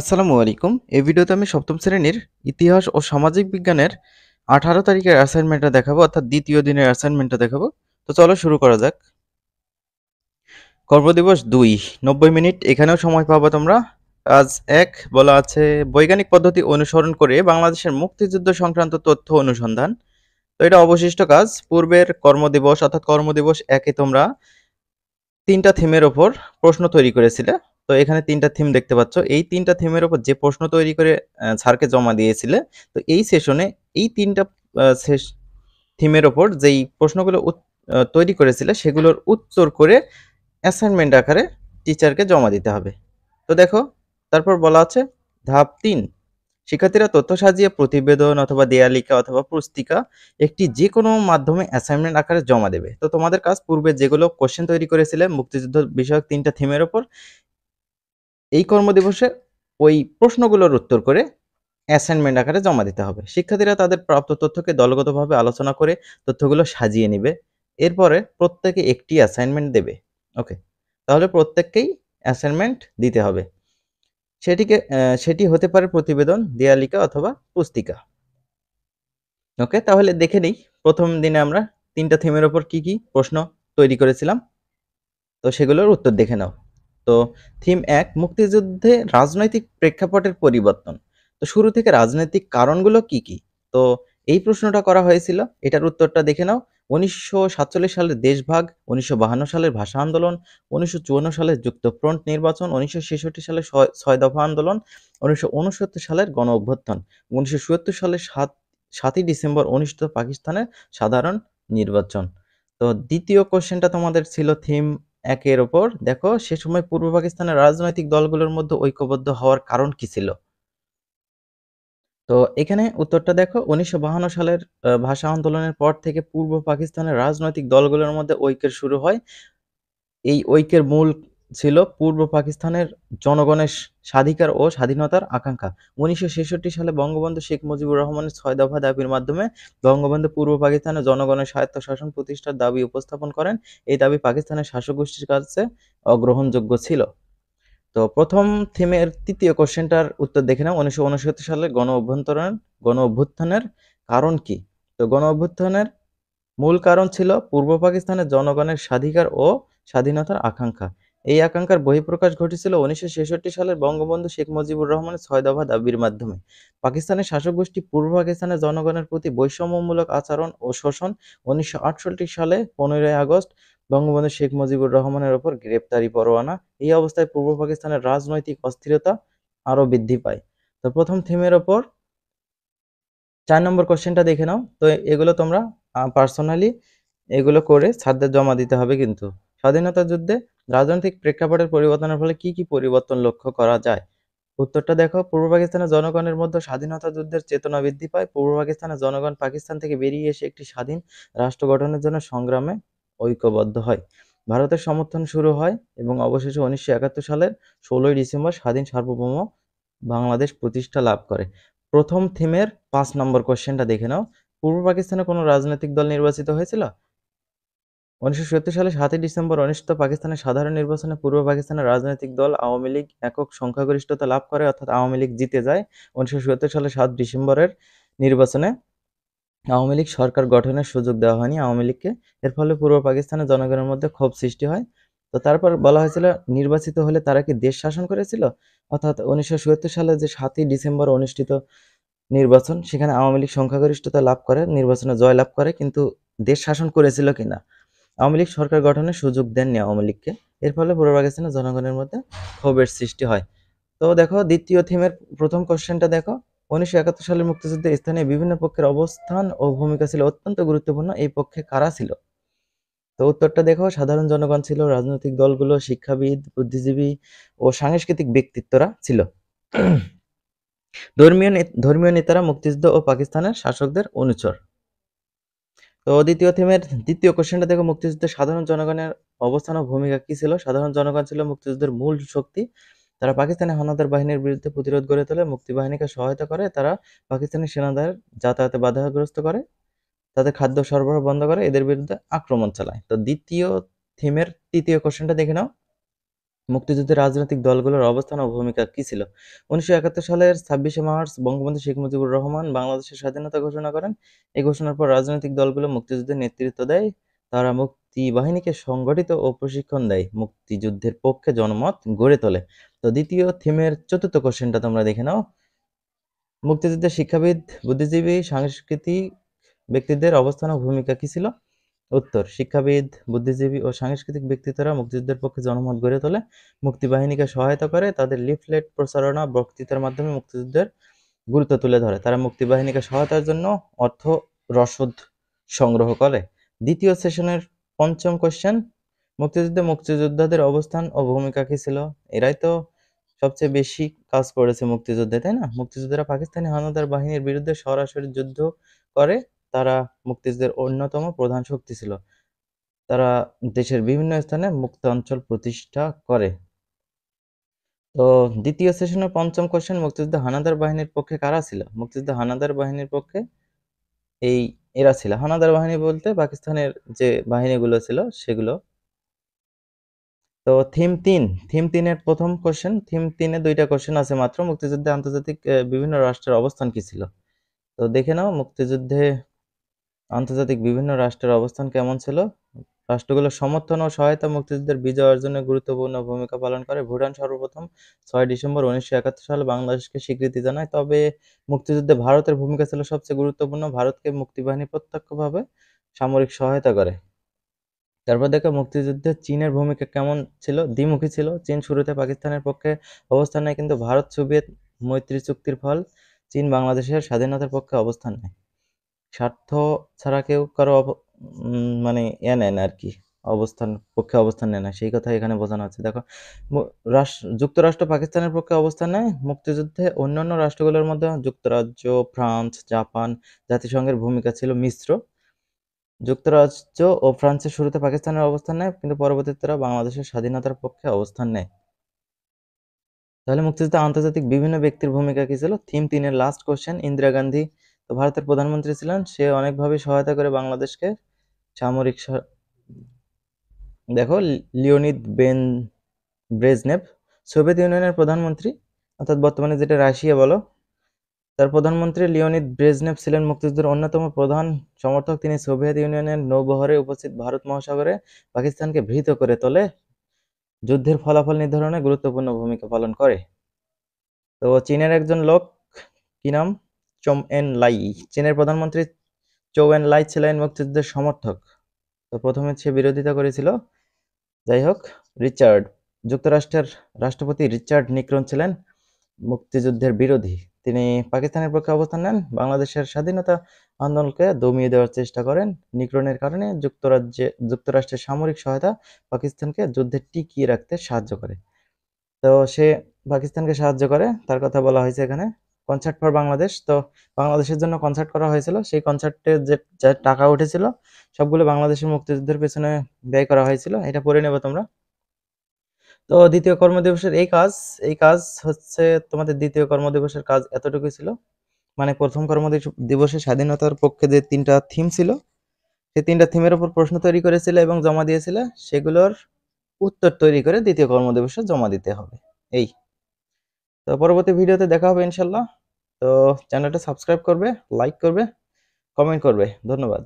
আসসালামু আলাইকুম এই ভিডিওতে আমি সপ্তম শ্রেণীর ইতিহাস ও সামাজিক বিজ্ঞানের আঠারো তারিখের অ্যাসাইনমেন্টটা দেখাবো অর্থাৎ দ্বিতীয় দিনের অ্যাসাইনমেন্টটা দেখাবো তো চলো শুরু করা যাক কর্মদিবস দুই নব্বই মিনিট এখানেও সময় পাবো তোমরা আজ এক বলা আছে বৈজ্ঞানিক পদ্ধতি অনুসরণ করে বাংলাদেশের মুক্তিযুদ্ধ সংক্রান্ত তথ্য অনুসন্ধান তো এটা অবশিষ্ট কাজ পূর্বের কর্মদিবস অর্থাৎ কর্মদিবস একে তোমরা তিনটা থিমের ওপর প্রশ্ন তৈরি করেছিলে তো এখানে তিনটা থিম দেখতে পাচ্ছ এই তিনটা থিমের ওপর যে প্রশ্ন তৈরি করে স্যারকে জমা দিয়েছিলে তো এই সেশনে এই তিনটা থিমের ওপর যেই প্রশ্নগুলো তৈরি করেছিলে সেগুলোর উত্তর করে অ্যাসাইনমেন্ট আকারে টিচারকে জমা দিতে হবে তো দেখো তারপর বলা আছে ধাপ তিন শিক্ষার্থীরা তথ্য সাজিয়ে প্রতিবেদন অথবা দেয়ালিকা অথবা পুস্তিকা একটি যে কোনো মাধ্যমে অ্যাসাইনমেন্ট আকারে জমা দেবে তো তোমাদের কাজ পূর্বে যেগুলো কোশ্চেন তৈরি করেছিলে মুক্তিযুদ্ধ বিষয়ক তিনটা থিমের ওপর এই কর্মদিবসে ওই প্রশ্নগুলোর উত্তর করে অ্যাসাইনমেন্ট আকারে জমা দিতে হবে শিক্ষার্থীরা তাদের প্রাপ্ত তথ্যকে দলগতভাবে আলোচনা করে তথ্যগুলো সাজিয়ে নেবে এরপরে প্রত্যেকে একটি অ্যাসাইনমেন্ট দেবে ওকে তাহলে প্রত্যেককেই অ্যাসাইনমেন্ট দিতে হবে সেটিকে সেটি হতে পারে প্রতিবেদন দেয়ালিকা অথবা পুস্তিকা ওকে তাহলে দেখে নিই প্রথম দিনে আমরা তিনটা থিমের ওপর কি কি প্রশ্ন তৈরি করেছিলাম তো সেগুলোর উত্তর দেখে নাও তো থিম এক মুক্তিযুদ্ধে রাজনৈতিক প্রেক্ষাপটের পরিবর্তন তো শুরু থেকে রাজনৈতিক কারণগুলো কি কি তো এই প্রশ্নটা করা হয়েছিল এটার উত্তরটা দেখে নাও উনিশশো সাতচল্লিশ সালের দেশভাগ উনিশশো বাহান্ন সালের ভাষা আন্দোলন উনিশশো চুয়ান্ন সালের যুক্তফ্রন্ট নির্বাচন উনিশশো ছেষট্টি সালের ছয় দফা আন্দোলন উনিশশো উনসত্তর সালের গণ অভ্যুত্থান উনিশশো চুয়াত্তর সালের সাত সাতই ডিসেম্বর অনুষ্ঠিত পাকিস্তানের সাধারণ নির্বাচন তো দ্বিতীয় কোশ্চেনটা তোমাদের ছিল থিম একের ওপর দেখো সে সময় পূর্ব পাকিস্তানের রাজনৈতিক দলগুলোর মধ্যে ঐক্যবদ্ধ হওয়ার কারণ কি ছিল তো এখানে উত্তরটা দেখো উনিশশো সালের ভাষা আন্দোলনের পর থেকে পূর্ব পাকিস্তানের রাজনৈতিক দলগুলোর মধ্যে ঐক্যের শুরু হয় এই ঐক্যের মূল ছিল পূর্ব পাকিস্তানের জনগণের স্বাধিকার ও স্বাধীনতার আকাঙ্ক্ষা উনিশশো সালে বঙ্গবন্ধু শেখ মুজিবুর রহমানের ছয় দফা দাবির মাধ্যমে বঙ্গবন্ধু পূর্ব পাকিস্তানের জনগণের স্বায়ত্ত শাসন প্রতিষ্ঠার দাবি উপস্থাপন করেন এই দাবি পাকিস্তানের শাসক গোষ্ঠীর কাছে অগ্রহণযোগ্য ছিল তো প্রথম থিমের তৃতীয় কোশ্চেনটার উত্তর দেখে নাও উনিশশো সালে গণ অভ্যন্তরণ গণ অভ্যুত্থানের কারণ কি তো গণ অভ্যুত্থানের মূল কারণ ছিল পূর্ব পাকিস্তানের জনগণের স্বাধিকার ও স্বাধীনতার আকাঙ্ক্ষা এই আকাঙ্ক্ষার বহিঃপ্রকাশ ঘটেছিল উনিশশো সালের বঙ্গবন্ধু শেখ মুজিবুর রহমানের ছয় দফা দাবির মাধ্যমে পাকিস্তানের শাসক গোষ্ঠী পূর্ব পাকিস্তানের জনগণের প্রতি বৈষম্যমূলক আচরণ ও শোষণ উনিশশো সালে পনেরোই আগস্ট বঙ্গবন্ধু শেখ মুজিবুর রহমানের ওপর গ্রেপ্তারি পরোয়ানা এই অবস্থায় পূর্ব পাকিস্তানের রাজনৈতিক অস্থিরতা আরও বৃদ্ধি পায় তো প্রথম থিমের ওপর চার নম্বর কোশ্চেনটা দেখে নাও তো এগুলো তোমরা পার্সোনালি এগুলো করে ছাদে জমা দিতে হবে কিন্তু স্বাধীনতা যুদ্ধে রাজনৈতিক প্রেক্ষাপটের পরিবর্তনের ফলে কি কি পরিবর্তন লক্ষ্য করা যায় উত্তরটা দেখো পূর্ব পাকিস্তানের জনগণের মধ্যে স্বাধীনতা যুদ্ধের চেতনা বৃদ্ধি পায় পূর্ব পাকিস্তানের জনগণ পাকিস্তান থেকে বেরিয়ে এসে একটি স্বাধীন রাষ্ট্র গঠনের জন্য সংগ্রামে ঐক্যবদ্ধ হয় ভারতের সমর্থন শুরু হয় এবং অবশেষে উনিশশো একাত্তর সালের ষোলোই ডিসেম্বর স্বাধীন সার্বভৌম বাংলাদেশ প্রতিষ্ঠা লাভ করে প্রথম থিমের পাঁচ নম্বর কোশ্চেনটা দেখে নাও পূর্ব পাকিস্তানে কোনো রাজনৈতিক দল নির্বাচিত হয়েছিল উনিশশো সালে সাতই ডিসেম্বর অনুষ্ঠিত পাকিস্তানের সাধারণ নির্বাচনে পূর্ব পাকিস্তানের রাজনৈতিক দল আওয়ামী লীগ একক সংখ্যাগরিষ্ঠতা লাভ করে অর্থাৎ আওয়ামী লীগ জিতে যায় উনিশশো সালে সাত ডিসেম্বরের নির্বাচনে আওয়ামী লীগ সরকার গঠনের সুযোগ দেওয়া হয়নি আওয়ামী লীগকে এর ফলে পূর্ব পাকিস্তানের জনগণের মধ্যে ক্ষোভ সৃষ্টি হয় তো তারপর বলা হয়েছিল নির্বাচিত হলে তারা কি দেশ শাসন করেছিল অর্থাৎ উনিশশো সালে যে সাতই ডিসেম্বর অনুষ্ঠিত নির্বাচন সেখানে আওয়ামী লীগ সংখ্যাগরিষ্ঠতা লাভ করে নির্বাচনে জয়লাভ করে কিন্তু দেশ শাসন করেছিল কিনা আওয়ামী লীগ সরকার গঠনের সুযোগ দেননি আওয়ামী লীগকে এর ফলে পূর্ব পাকিস্তানের জনগণের মধ্যে ক্ষোভের সৃষ্টি হয় তো দেখো দ্বিতীয় থিমের প্রথম কোশ্চেনটা দেখো উনিশশো একাত্তর সালের মুক্তিযুদ্ধে স্থানে বিভিন্ন পক্ষের অবস্থান ও ভূমিকা ছিল অত্যন্ত গুরুত্বপূর্ণ এই পক্ষে কারা ছিল তো উত্তরটা দেখো সাধারণ জনগণ ছিল রাজনৈতিক দলগুলো শিক্ষাবিদ বুদ্ধিজীবী ও সাংস্কৃতিক ব্যক্তিত্বরা ছিল ধর্মীয় ধর্মীয় নেতারা মুক্তিযুদ্ধ ও পাকিস্তানের শাসকদের অনুচর তো দ্বিতীয় থিমের দ্বিতীয় কোশ্চেনটা দেখো মুক্তিযুদ্ধের সাধারণ জনগণের অবস্থান ও ভূমিকা কি ছিল সাধারণ জনগণ ছিল মুক্তিযুদ্ধের মূল শক্তি তারা পাকিস্তানি হানাদার বাহিনীর বিরুদ্ধে প্রতিরোধ গড়ে তোলে মুক্তিবাহিনীকে সহায়তা করে তারা পাকিস্তানি সেনাদের যাতায়াতে বাধাগ্রস্ত করে তাদের খাদ্য সরবরাহ বন্ধ করে এদের বিরুদ্ধে আক্রমণ চালায় তো দ্বিতীয় থিমের তৃতীয় কোশ্চেনটা দেখে নাও মুক্তিযুদ্ধে রাজনৈতিক দলগুলোর অবস্থান ও ভূমিকা কী ছিল উনিশশো একাত্তর সালের ছাব্বিশে মার্চ বঙ্গবন্ধু শেখ মুজিবুর রহমান বাংলাদেশের স্বাধীনতা ঘোষণা করেন এই ঘোষণার পর রাজনৈতিক দলগুলো মুক্তিযুদ্ধের নেতৃত্ব দেয় তারা মুক্তি বাহিনীকে সংগঠিত ও প্রশিক্ষণ দেয় মুক্তিযুদ্ধের পক্ষে জনমত গড়ে তোলে তো দ্বিতীয় থিমের চতুর্থ কোশ্চেনটা তোমরা দেখে নাও মুক্তিযুদ্ধের শিক্ষাবিদ বুদ্ধিজীবী সাংস্কৃতিক ব্যক্তিদের অবস্থান ও ভূমিকা কী ছিল উত্তর শিক্ষাবিদ বুদ্ধিজীবী ও সাংস্কৃতিক ব্যক্তিত্বরা মুক্তিযুদ্ধের পক্ষে জনমত গড়ে তোলে মুক্তিবাহিনীকে সহায়তা করে তাদের লিফলেট প্রচারণা বক্তৃতার মাধ্যমে মুক্তিযুদ্ধের গুরুত্ব তুলে ধরে তারা মুক্তিবাহিনীকে সহায়তার জন্য অর্থ রসদ সংগ্রহ করে দ্বিতীয় সেশনের পঞ্চম কোশ্চেন মুক্তিযুদ্ধে মুক্তিযোদ্ধাদের অবস্থান ও ভূমিকা কি ছিল এরাই তো সবচেয়ে বেশি কাজ করেছে মুক্তিযুদ্ধে তাই না মুক্তিযোদ্ধারা পাকিস্তানি হানাদার বাহিনীর বিরুদ্ধে সরাসরি যুদ্ধ করে তারা মুক্তিযুদ্ধের অন্যতম প্রধান শক্তি ছিল তারা দেশের বিভিন্ন স্থানে মুক্ত অঞ্চল প্রতিষ্ঠা করে তো দ্বিতীয় সেশনের পঞ্চম কোশ্চেন মুক্তিযুদ্ধ হানাদার বাহিনীর পক্ষে কারা ছিল মুক্তিযুদ্ধ হানাদার বাহিনীর পক্ষে এই এরা ছিল হানাদার বাহিনী বলতে পাকিস্তানের যে বাহিনীগুলো ছিল সেগুলো তো থিম তিন থিম তিনের প্রথম কোশ্চেন থিম তিনে দুইটা কোশ্চেন আছে মাত্র মুক্তিযুদ্ধে আন্তর্জাতিক বিভিন্ন রাষ্ট্রের অবস্থান কি ছিল তো দেখে নাও মুক্তিযুদ্ধে আন্তর্জাতিক বিভিন্ন রাষ্ট্রের অবস্থান কেমন ছিল রাষ্ট্রগুলোর সমর্থন ও সহায়তা মুক্তিযুদ্ধের বিজয় অর্জনে গুরুত্বপূর্ণ ভূমিকা পালন করে ভুটান সর্বপ্রথম ছয় ডিসেম্বর উনিশশো একাত্তর সালে বাংলাদেশকে স্বীকৃতি জানায় তবে মুক্তিযুদ্ধে ভারতের ভূমিকা ছিল সবচেয়ে গুরুত্বপূর্ণ ভারতকে মুক্তিবাহিনী প্রত্যক্ষভাবে সামরিক সহায়তা করে তারপর দেখো মুক্তিযুদ্ধে চীনের ভূমিকা কেমন ছিল দ্বিমুখী ছিল চীন শুরুতে পাকিস্তানের পক্ষে অবস্থান নেয় কিন্তু ভারত সোভিয়েত মৈত্রী চুক্তির ফল চীন বাংলাদেশের স্বাধীনতার পক্ষে অবস্থান নেয় স্বার্থ ছাড়া কেউ কারো মানে এ ইয়ে নেয় না আর কি অবস্থান পক্ষে অবস্থান নেয় না সেই কথা এখানে বোঝানো হচ্ছে দেখো যুক্তরাষ্ট্র পাকিস্তানের পক্ষে অবস্থান নেয় মুক্তিযুদ্ধে অন্যান্য রাষ্ট্রগুলোর মধ্যে যুক্তরাজ্য ফ্রান্স জাপান জাতিসংঘের ভূমিকা ছিল মিশ্র যুক্তরাজ্য ও ফ্রান্সের শুরুতে পাকিস্তানের অবস্থান নেয় কিন্তু পরবর্তীতে তারা বাংলাদেশের স্বাধীনতার পক্ষে অবস্থান নেয় তাহলে মুক্তিযুদ্ধে আন্তর্জাতিক বিভিন্ন ব্যক্তির ভূমিকা কি ছিল থিম তিনের লাস্ট কোশ্চেন ইন্দিরা গান্ধী তো ভারতের প্রধানমন্ত্রী ছিলেন সে অনেকভাবে সহায়তা করে বাংলাদেশকে সামরিক দেখো লিওনিদ বেন ব্রেজনেভ সোভিয়েত ইউনিয়নের প্রধানমন্ত্রী অর্থাৎ বর্তমানে যেটা রাশিয়া বলো তার প্রধানমন্ত্রী লিওনিদ ব্রেজনেভ ছিলেন মুক্তিযুদ্ধের অন্যতম প্রধান সমর্থক তিনি সোভিয়েত ইউনিয়নের নৌবহরে উপস্থিত ভারত মহাসাগরে পাকিস্তানকে ভীত করে তোলে যুদ্ধের ফলাফল নির্ধারণে গুরুত্বপূর্ণ ভূমিকা পালন করে তো চীনের একজন লোক কি নাম চোম এন লাই চীনের প্রধানমন্ত্রী চৌ এন লাই ছিলেন মুক্তিযুদ্ধের সমর্থক তো প্রথমে সে বিরোধিতা করেছিল যাই হোক রিচার্ড যুক্তরাষ্ট্রের রাষ্ট্রপতি রিচার্ড নিক্রন ছিলেন মুক্তিযুদ্ধের বিরোধী তিনি পাকিস্তানের পক্ষে অবস্থান নেন বাংলাদেশের স্বাধীনতা আন্দোলনকে দমিয়ে দেওয়ার চেষ্টা করেন নিক্রণের কারণে যুক্তরাজ্যে যুক্তরাষ্ট্রের সামরিক সহায়তা পাকিস্তানকে যুদ্ধে টিকিয়ে রাখতে সাহায্য করে তো সে পাকিস্তানকে সাহায্য করে তার কথা বলা হয়েছে এখানে কনসার্ট ফর বাংলাদেশ তো বাংলাদেশের জন্য কনসার্ট করা হয়েছিল সেই কনসার্টে যে টাকা উঠেছিল সবগুলো বাংলাদেশের মুক্তিযুদ্ধের পেছনে ব্যয় করা হয়েছিল এটা পড়ে নেবে তোমরা তো দ্বিতীয় কর্মদিবসের এই কাজ এই কাজ হচ্ছে তোমাদের দ্বিতীয় কর্মদিবসের কাজ এতটুকুই ছিল মানে প্রথম কর্মদিবসে স্বাধীনতার পক্ষে যে তিনটা থিম ছিল সেই তিনটা থিমের উপর প্রশ্ন তৈরি করেছিল এবং জমা দিয়েছিল সেগুলোর উত্তর তৈরি করে দ্বিতীয় কর্মদিবসে জমা দিতে হবে এই তো পরবর্তী ভিডিওতে দেখা হবে ইনশাল্লাহ তো চ্যানেলটা সাবস্ক্রাইব করবে লাইক করবে কমেন্ট করবে ধন্যবাদ